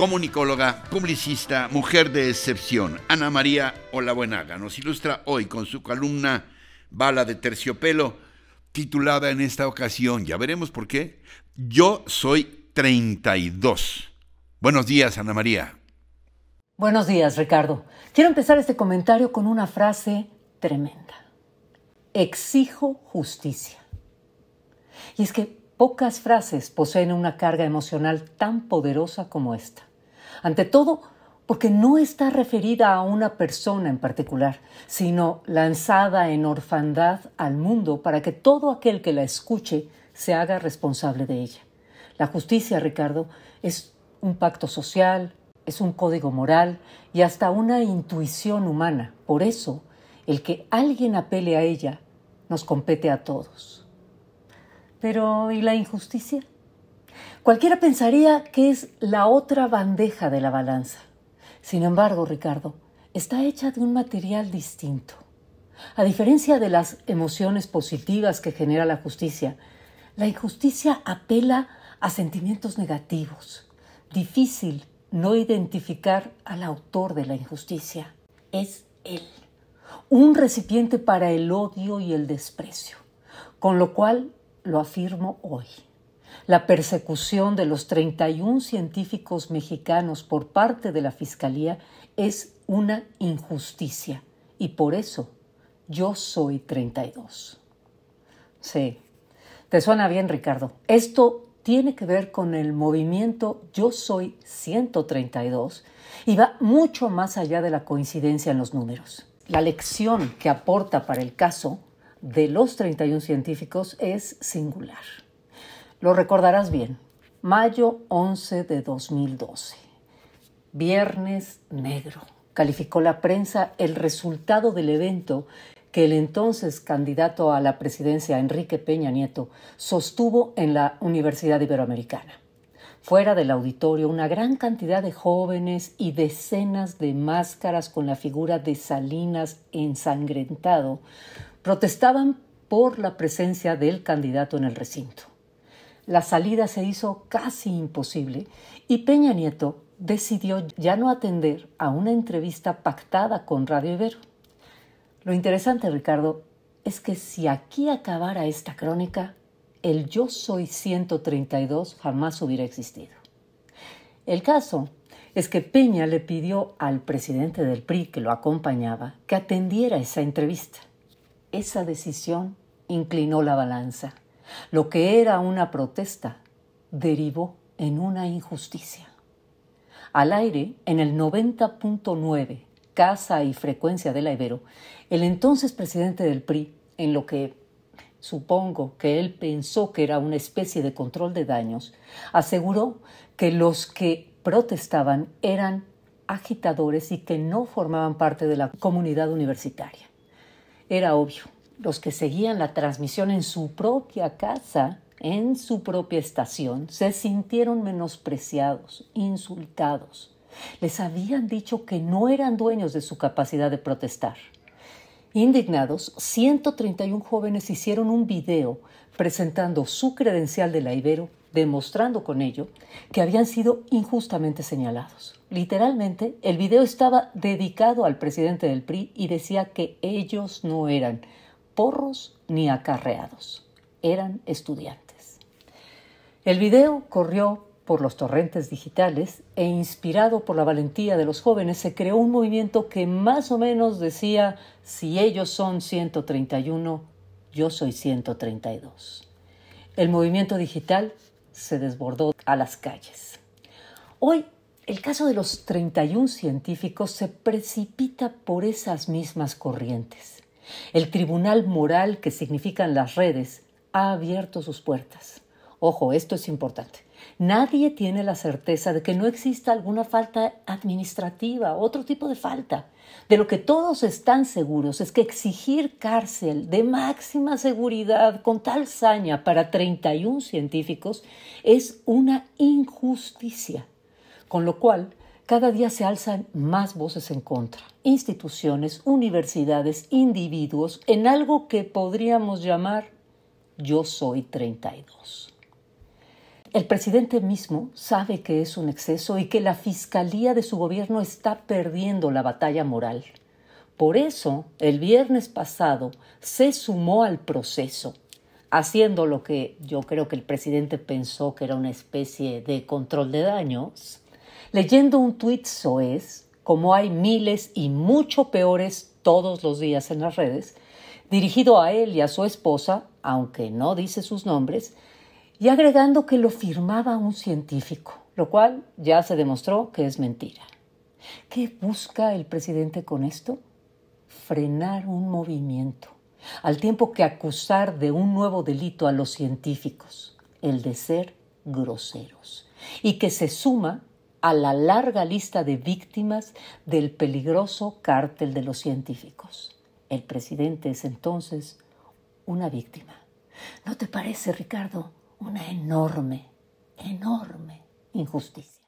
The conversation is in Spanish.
comunicóloga, publicista, mujer de excepción. Ana María Olabuenaga nos ilustra hoy con su columna Bala de terciopelo, titulada en esta ocasión, ya veremos por qué, Yo soy 32. Buenos días, Ana María. Buenos días, Ricardo. Quiero empezar este comentario con una frase tremenda. Exijo justicia. Y es que pocas frases poseen una carga emocional tan poderosa como esta. Ante todo, porque no está referida a una persona en particular, sino lanzada en orfandad al mundo para que todo aquel que la escuche se haga responsable de ella. La justicia, Ricardo, es un pacto social, es un código moral y hasta una intuición humana. Por eso, el que alguien apele a ella nos compete a todos. Pero, ¿y la injusticia? Cualquiera pensaría que es la otra bandeja de la balanza. Sin embargo, Ricardo, está hecha de un material distinto. A diferencia de las emociones positivas que genera la justicia, la injusticia apela a sentimientos negativos. Difícil no identificar al autor de la injusticia. Es él. Un recipiente para el odio y el desprecio. Con lo cual lo afirmo hoy. La persecución de los 31 científicos mexicanos por parte de la Fiscalía es una injusticia y por eso yo soy 32. Sí, te suena bien Ricardo. Esto tiene que ver con el movimiento Yo soy 132 y va mucho más allá de la coincidencia en los números. La lección que aporta para el caso de los 31 científicos es singular. Lo recordarás bien. Mayo 11 de 2012. Viernes negro. Calificó la prensa el resultado del evento que el entonces candidato a la presidencia Enrique Peña Nieto sostuvo en la Universidad Iberoamericana. Fuera del auditorio, una gran cantidad de jóvenes y decenas de máscaras con la figura de Salinas ensangrentado protestaban por la presencia del candidato en el recinto. La salida se hizo casi imposible y Peña Nieto decidió ya no atender a una entrevista pactada con Radio Ibero. Lo interesante, Ricardo, es que si aquí acabara esta crónica, el Yo Soy 132 jamás hubiera existido. El caso es que Peña le pidió al presidente del PRI que lo acompañaba que atendiera esa entrevista. Esa decisión inclinó la balanza. Lo que era una protesta derivó en una injusticia. Al aire, en el 90.9, casa y frecuencia del la Ibero, el entonces presidente del PRI, en lo que supongo que él pensó que era una especie de control de daños, aseguró que los que protestaban eran agitadores y que no formaban parte de la comunidad universitaria. Era obvio, los que seguían la transmisión en su propia casa, en su propia estación, se sintieron menospreciados, insultados. Les habían dicho que no eran dueños de su capacidad de protestar. Indignados, 131 jóvenes hicieron un video presentando su credencial de la Ibero, demostrando con ello que habían sido injustamente señalados. Literalmente, el video estaba dedicado al presidente del PRI y decía que ellos no eran ni acarreados. Eran estudiantes. El video corrió por los torrentes digitales e inspirado por la valentía de los jóvenes se creó un movimiento que más o menos decía si ellos son 131, yo soy 132. El movimiento digital se desbordó a las calles. Hoy el caso de los 31 científicos se precipita por esas mismas corrientes. El tribunal moral que significan las redes ha abierto sus puertas. Ojo, esto es importante. Nadie tiene la certeza de que no exista alguna falta administrativa, otro tipo de falta. De lo que todos están seguros es que exigir cárcel de máxima seguridad con tal saña para 31 científicos es una injusticia. Con lo cual, cada día se alzan más voces en contra. Instituciones, universidades, individuos, en algo que podríamos llamar yo soy 32. El presidente mismo sabe que es un exceso y que la fiscalía de su gobierno está perdiendo la batalla moral. Por eso, el viernes pasado se sumó al proceso, haciendo lo que yo creo que el presidente pensó que era una especie de control de daños, Leyendo un tuit soez, como hay miles y mucho peores todos los días en las redes, dirigido a él y a su esposa, aunque no dice sus nombres, y agregando que lo firmaba un científico, lo cual ya se demostró que es mentira. ¿Qué busca el presidente con esto? Frenar un movimiento, al tiempo que acusar de un nuevo delito a los científicos, el de ser groseros, y que se suma a la larga lista de víctimas del peligroso cártel de los científicos. El presidente es entonces una víctima. ¿No te parece, Ricardo, una enorme, enorme injusticia?